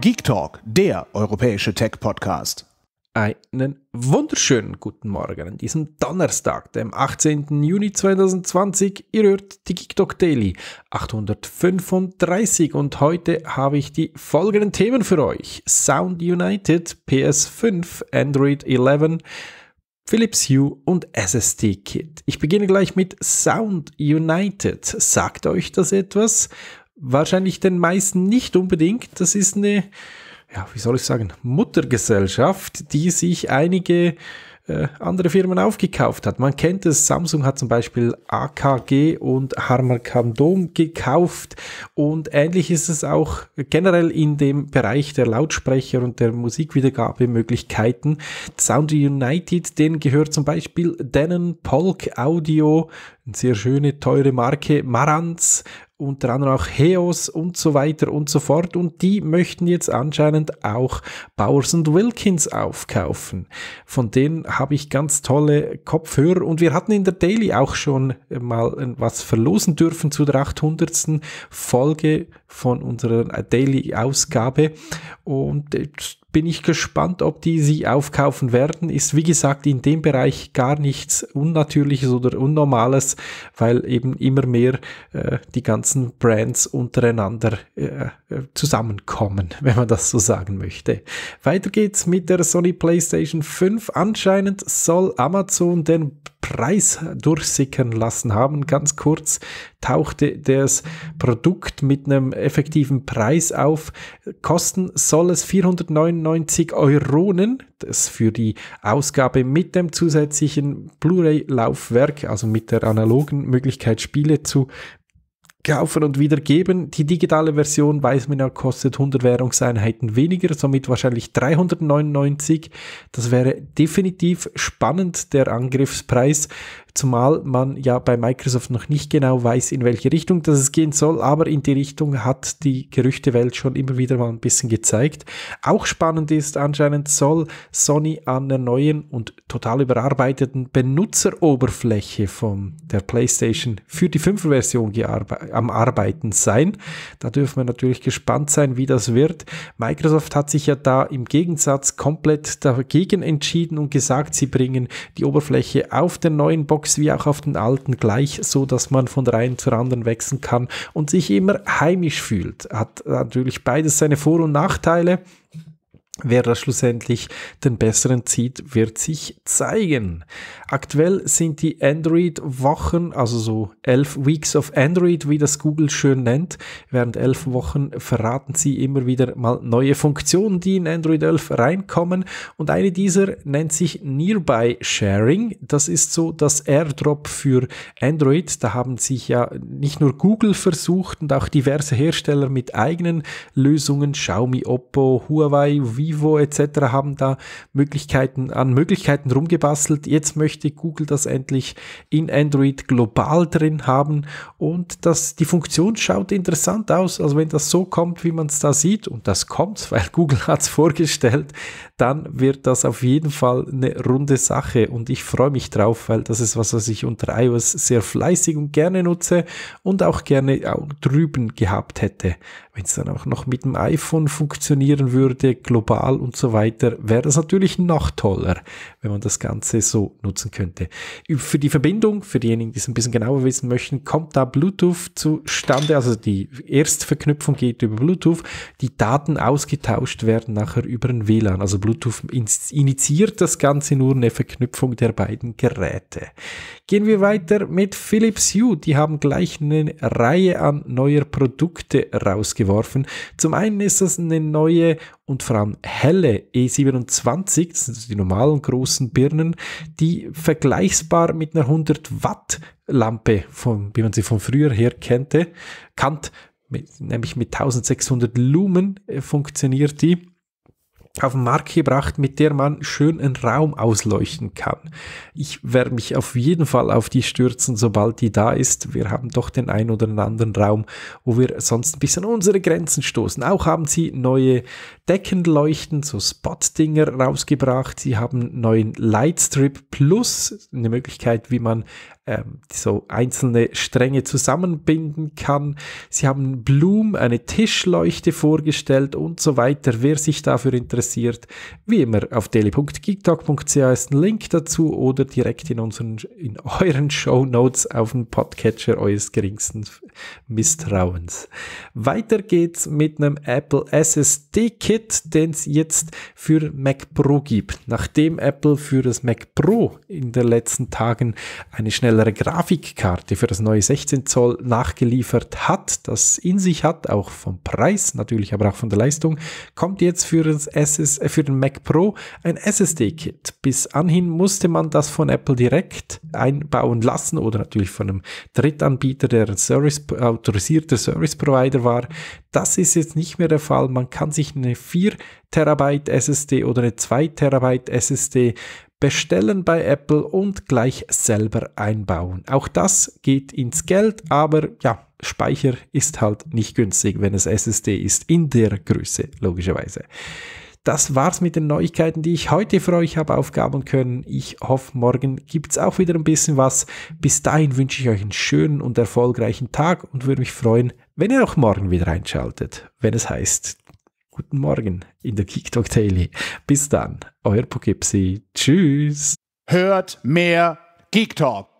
Geek Talk, der europäische Tech-Podcast. Einen wunderschönen guten Morgen an diesem Donnerstag, dem 18. Juni 2020. Ihr hört die Geek Talk Daily 835 und heute habe ich die folgenden Themen für euch. Sound United, PS5, Android 11, Philips Hue und SSD Kit. Ich beginne gleich mit Sound United. Sagt euch das etwas? wahrscheinlich den meisten nicht unbedingt. Das ist eine, ja, wie soll ich sagen, Muttergesellschaft, die sich einige äh, andere Firmen aufgekauft hat. Man kennt es, Samsung hat zum Beispiel AKG und Harman Kardon gekauft und ähnlich ist es auch generell in dem Bereich der Lautsprecher und der Musikwiedergabemöglichkeiten. Sound United, denen gehört zum Beispiel Denon, Polk Audio, eine sehr schöne, teure Marke, Marantz, unter anderem auch Heos und so weiter und so fort. Und die möchten jetzt anscheinend auch Bowers Wilkins aufkaufen. Von denen habe ich ganz tolle Kopfhörer. Und wir hatten in der Daily auch schon mal was verlosen dürfen zu der 800. Folge von unserer Daily-Ausgabe. Und bin ich gespannt, ob die sie aufkaufen werden. Ist wie gesagt in dem Bereich gar nichts Unnatürliches oder Unnormales, weil eben immer mehr äh, die ganzen Brands untereinander äh, äh zusammenkommen, wenn man das so sagen möchte. Weiter geht's mit der Sony PlayStation 5. Anscheinend soll Amazon den Preis durchsickern lassen haben. Ganz kurz tauchte das Produkt mit einem effektiven Preis auf. Kosten soll es 499 Euronen. Das für die Ausgabe mit dem zusätzlichen Blu-ray-Laufwerk, also mit der analogen Möglichkeit, Spiele zu kaufen und wieder geben. Die digitale Version, weiß man ja, kostet 100 Währungseinheiten weniger, somit wahrscheinlich 399. Das wäre definitiv spannend, der Angriffspreis zumal man ja bei Microsoft noch nicht genau weiß, in welche Richtung das es gehen soll, aber in die Richtung hat die Gerüchtewelt schon immer wieder mal ein bisschen gezeigt. Auch spannend ist, anscheinend soll Sony an der neuen und total überarbeiteten Benutzeroberfläche von der PlayStation für die 5er Version am Arbeiten sein. Da dürfen wir natürlich gespannt sein, wie das wird. Microsoft hat sich ja da im Gegensatz komplett dagegen entschieden und gesagt, sie bringen die Oberfläche auf der neuen Box Box wie auch auf den alten gleich, so dass man von der einen zur anderen wechseln kann und sich immer heimisch fühlt. Hat natürlich beides seine Vor- und Nachteile. Wer da schlussendlich den besseren zieht, wird sich zeigen. Aktuell sind die Android-Wochen, also so elf Weeks of Android, wie das Google schön nennt. Während elf Wochen verraten sie immer wieder mal neue Funktionen, die in Android 11 reinkommen. Und eine dieser nennt sich Nearby Sharing. Das ist so das Airdrop für Android. Da haben sich ja nicht nur Google versucht und auch diverse Hersteller mit eigenen Lösungen, Xiaomi, Oppo, Huawei, Vivo, Vivo etc. haben da Möglichkeiten an Möglichkeiten rumgebastelt. Jetzt möchte Google das endlich in Android global drin haben und das, die Funktion schaut interessant aus. Also wenn das so kommt, wie man es da sieht, und das kommt, weil Google hat es vorgestellt, dann wird das auf jeden Fall eine runde Sache und ich freue mich drauf, weil das ist was, was ich unter iOS sehr fleißig und gerne nutze und auch gerne auch drüben gehabt hätte wenn es dann auch noch mit dem iPhone funktionieren würde, global und so weiter, wäre das natürlich noch toller, wenn man das Ganze so nutzen könnte. Für die Verbindung, für diejenigen, die es ein bisschen genauer wissen möchten, kommt da Bluetooth zustande, also die Erstverknüpfung geht über Bluetooth, die Daten ausgetauscht werden nachher über ein WLAN. Also Bluetooth initiiert das Ganze nur eine Verknüpfung der beiden Geräte. Gehen wir weiter mit Philips Hue, die haben gleich eine Reihe an neuer Produkte rausgebracht geworfen. Zum einen ist das eine neue und vor allem helle E27, das sind die normalen großen Birnen, die vergleichbar mit einer 100 Watt Lampe, von, wie man sie von früher her kannte, kannt, mit, nämlich mit 1600 Lumen äh, funktioniert die auf den Markt gebracht, mit der man schön einen Raum ausleuchten kann. Ich werde mich auf jeden Fall auf die stürzen, sobald die da ist. Wir haben doch den einen oder anderen Raum, wo wir sonst ein bisschen unsere Grenzen stoßen. Auch haben sie neue Deckenleuchten, so Spot-Dinger rausgebracht. Sie haben neuen Lightstrip Plus, eine Möglichkeit, wie man ähm, so einzelne Stränge zusammenbinden kann. Sie haben Bloom, eine Tischleuchte vorgestellt und so weiter. Wer sich dafür interessiert, wie immer auf daily.geektalk.ch ist ein Link dazu oder direkt in, unseren, in euren Show Notes auf dem Podcatcher eures geringsten Misstrauens. Weiter geht's mit einem Apple SSD-Kit, den es jetzt für Mac Pro gibt. Nachdem Apple für das Mac Pro in den letzten Tagen eine schnellere Grafikkarte für das neue 16 Zoll nachgeliefert hat, das in sich hat, auch vom Preis natürlich, aber auch von der Leistung, kommt jetzt für, das SS, äh, für den Mac Pro ein SSD-Kit. Bis anhin musste man das von Apple direkt einbauen lassen oder natürlich von einem Drittanbieter, der ein Service, äh, autorisierter Service Provider war. Das ist jetzt nicht mehr der Fall. Man kann sich eine 4 Terabyte SSD oder eine 2 Terabyte SSD bestellen bei Apple und gleich selber einbauen. Auch das geht ins Geld, aber ja, Speicher ist halt nicht günstig, wenn es SSD ist, in der Größe logischerweise. Das war's mit den Neuigkeiten, die ich heute für euch habe aufgaben können. Ich hoffe, morgen gibt's auch wieder ein bisschen was. Bis dahin wünsche ich euch einen schönen und erfolgreichen Tag und würde mich freuen, wenn ihr auch morgen wieder einschaltet, wenn es heißt, guten Morgen in der Geek Talk Daily. Bis dann, euer Poughkeepsie. Tschüss. Hört mehr Geek Talk.